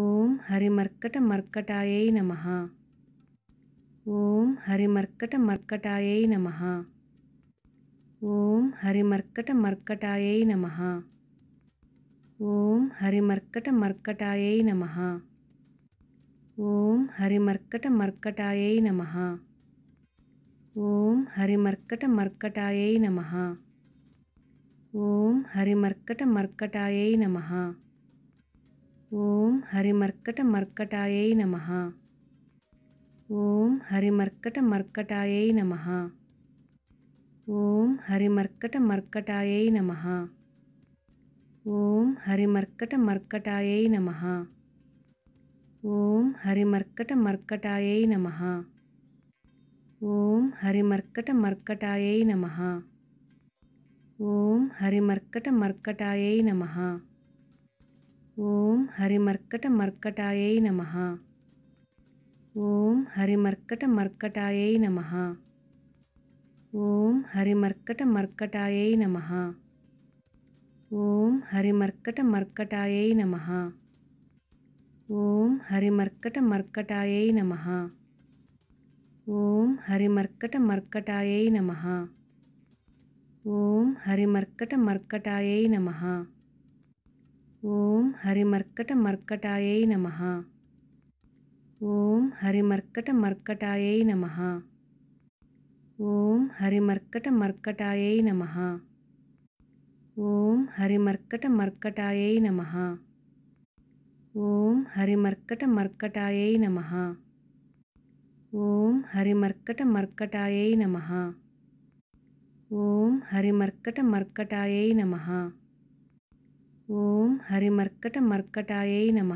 ఓం హరిమర్కట మర్కటాయై నమ ఓం హరిమర్కట మర్కటాయై నమ ఓం హరిమర్కట మర్కటాయై నమ ఓం హరిమర్కట మర్కటాయై నమ ఓం హరిమర్కట మర్కటాయై నమ ఓం హరిమర్కట మర్కటాయై నమ ఓం హరిమర్కట మర్కటాయై నమ ఓం హరిమర్కట మర్కటాయై నమ ఓం హరిమర్కట మర్కటాయై నమ ఓం హరిమర్కట మర్కటాయై నమ ఓం హరిమర్కట మర్కటాయై నమ ఓం హరిమర్కట మర్కటాయై నమ ఓం హరిమర్కట మర్కటాయై నమ ఓం హరిమర్కట మర్కటాయై నమ ఓం హరిమర్కట మర్కటాయ నమ ఓం హరిమర్కట మర్కటాయ నమ ఓం హరిమర్కట మర్కటాయ నమ ఓం హరిమర్కట మర్కటాయ నమ ఓం హరిమర్కట మర్కటాయ నమ ఓం హరిమర్కట మర్కటాయ నమ ఓం హరిమర్కట మర్కటాయ నమ ఓం హరిమర్కట మర్కటాయై నమ ఓం హరిమర్కట మర్కటాయై నమ ఓం హరిమర్కట మర్కటాయై నమ ఓం హరిమర్కట మర్కటాయై నమ ఓం హరిమర్కట మర్కటాయై నమ ఓం హరిమర్కట మర్కటాయై నమ ఓం హరిమర్కట మర్కటాయై నమ ఓం హరిమర్కట మర్కటాయై నమ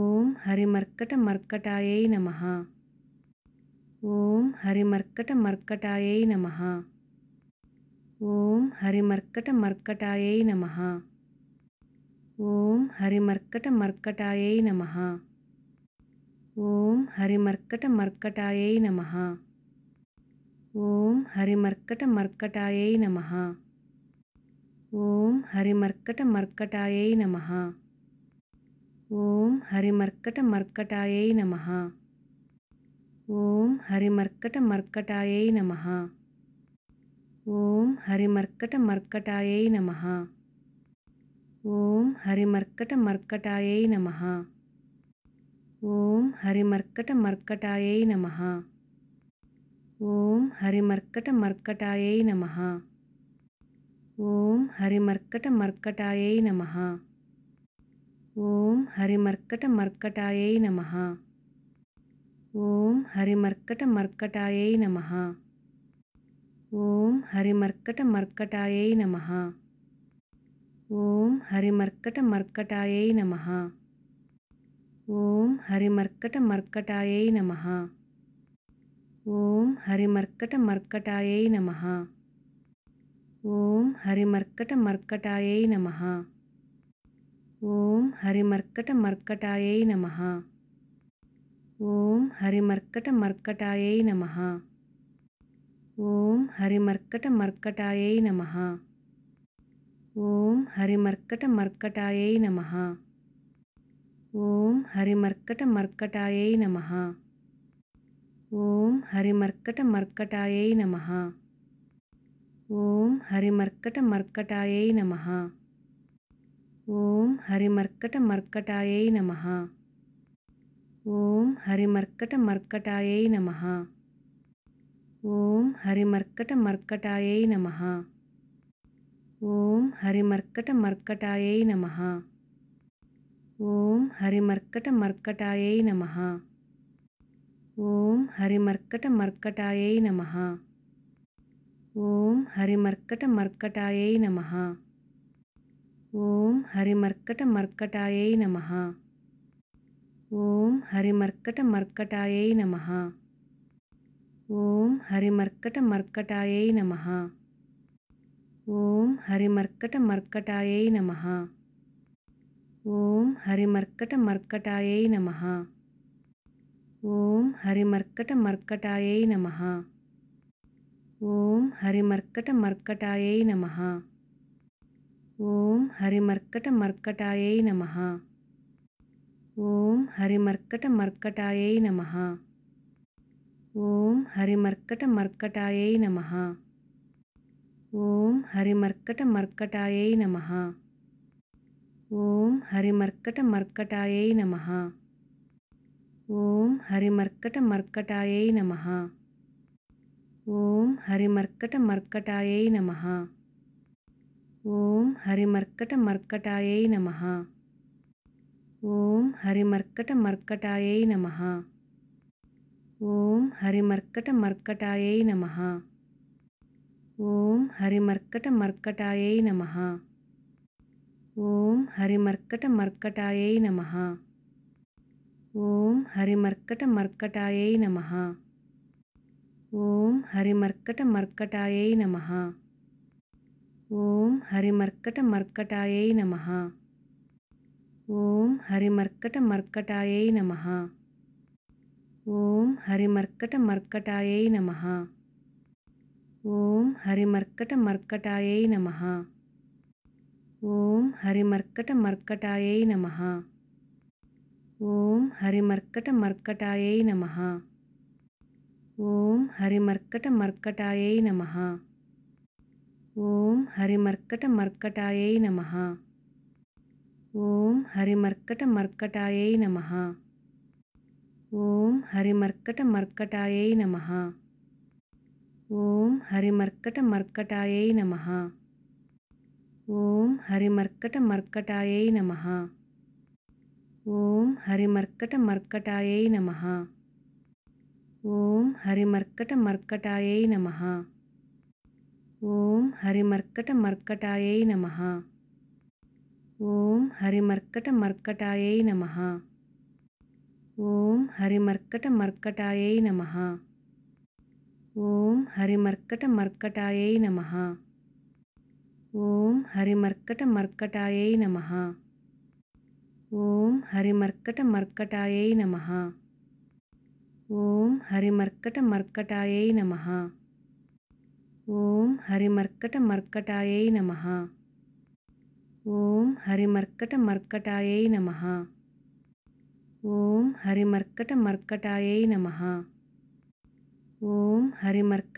ఓం హరిమర్కట మర్కటాయై నమ ఓం హరిమర్కట మర్కటాయై నమ ఓం హరిమర్కట మర్కటాయై నమ ఓం హరిమర్కట మర్కటాయై నమ ఓం హరిమర్కట మర్కటాయై నమ ఓం హరిమర్కట మర్కటాయై నమ ఓం హరిమర్కట మర్కటాయై నమ ఓం హరిమర్కట మర్కటాయై నమ ఓం హరిమర్కట మర్కటాయై నమ ఓం హరిమర్కట మర్కటాయై నమ ఓం హరిమర్కట మర్కటాయై నమ ఓం హరిమర్కట మర్కటాయై నమ ఓం హరిమర్కట మర్కటాయై నమ ఓం హరిమర్కట మర్కటాయై నమ ఓం హరిమర్కట మర్కటాయై నమ ఓం హరిమర్కట మర్కటాయై నమ ఓం హరిమర్కట మర్కటాయై నమ ఓం హరిమర్కట మర్కటాయై నమ ఓం హరిమర్కట మర్కటాయై నమ ఓం హరిమర్కట మర్కటాయై నమ ఓం హరిమర్కట మర్కటాయై నమ ఓం హరిమర్కట మర్కటాయై నమ ఓం హరిమర్కట మర్కటాయై నమ ఓం హరిమర్కట మర్కటాయై నమ ఓం హరిమర్కట మర్కటాయై నమ ఓం హరిమర్కట మర్కటాయై నమ ఓం హరిమర్కట మర్కటాయై నమ ఓం హరిమర్కట మర్కటాయై నమ ఓం హరిమర్కట మర్కటాయై నమ ఓం హరిమర్కట మర్కటాయై నమ ఓం హరిమర్కట మర్కటాయై నమ ఓం హరిమర్కట మర్కటాయై నమ ఓం హరిమర్కట మర్కటాయై నమ ఓం హరిమర్కట మర్కటాయై నమ ఓం హరిమర్కట మర్కటాయై నమ ఓం హరిమర్కట మర్కటాయై నమ ఓం హరిమర్కట మర్కటాయై నమ ఓం హరిమర్కట మర్కటాయై నమ ఓం హరిమర్కట మర్కటాయై నమ ఓం హరిమర్కట మర్కటాయై నమ ఓం హరిమర్కట మర్కటాయై నమ ఓం హరిమర్కట మర్కటాయై నమ ఓం హరిమర్కట మర్కటాయై నమ ఓం హరిమర్కట మర్కటాయై నమ ఓం హరిమర్కట మర్కటాయై నమ ఓం హరిమర్కట మర్కటాయై నమ ఓం హరిమర్కట మర్కటాయై నమ ఓం హరిమర్కట మర్కటాయై నమ ఓం హరిమర్కట మర్కటాయై నమ ఓం హరిమర్కట మర్కటాయై నమ ఓం హరిమర్కట మర్కటాయై నమ ఓం హరిమర్కట మర్కటాయై నమ ఓం హరిమర్కట మర్కటాయై నమ ఓం హరిమర్కట మర్కటాయై నమ ఓం హరిమర్కట మర్కటాయై నమ ఓం హరిమర్కట మర్కటాయై నమ ఓం హరిమర్కట మర్కటాయై నమ ఓం హరిమర్కట మర్కటాయై నమ ఓం హరిమర్కట మర్కటాయై నమ ఓం హరిమర్కట మర్కటాయై నమ ఓం హరిమర్కట మర్కటాయై నమ ఓం హరిమర్కట మర్కటాయై నమ ఓం హరిమర్కట మర్కటాయై నమ ఓం హరిమర్కట మర్కటాయై నమ ఓం హరిమర్కట మర్కటాయై నమ ఓం హరిమర్కట మర్కటాయై నమ ఓం హరిమర్కట మర్కటాయై నమ ఓం హరిమర్కట మర్కటాయై నమ ఓం హరిమర్కట మర్కటాయై నమ ఓం హరిమర్కట మర్కటాయై నమ ఓం హరిమర్కట మర్కటాయై నమ ఓం హరిమర్కట మర్కటాయై నమ ఓం హరిమర్కట మర్కటాయై నమ ఓం హరిమర్కట మర్కటాయై నమ ఓం హరిమర్కట మర్కటాయై నమ ఓం హరిమర్కట మర్కటాయై నమ ఓం హరిమర్కట మర్కటాయై నమ ఓం హరిమర్కట మర్కటాయై నమ ఓం హరిమర్కట మర్కటాయై నమ ఓం హరిమర్కట మర్కటాయై నమ ఓం హరిమర్కట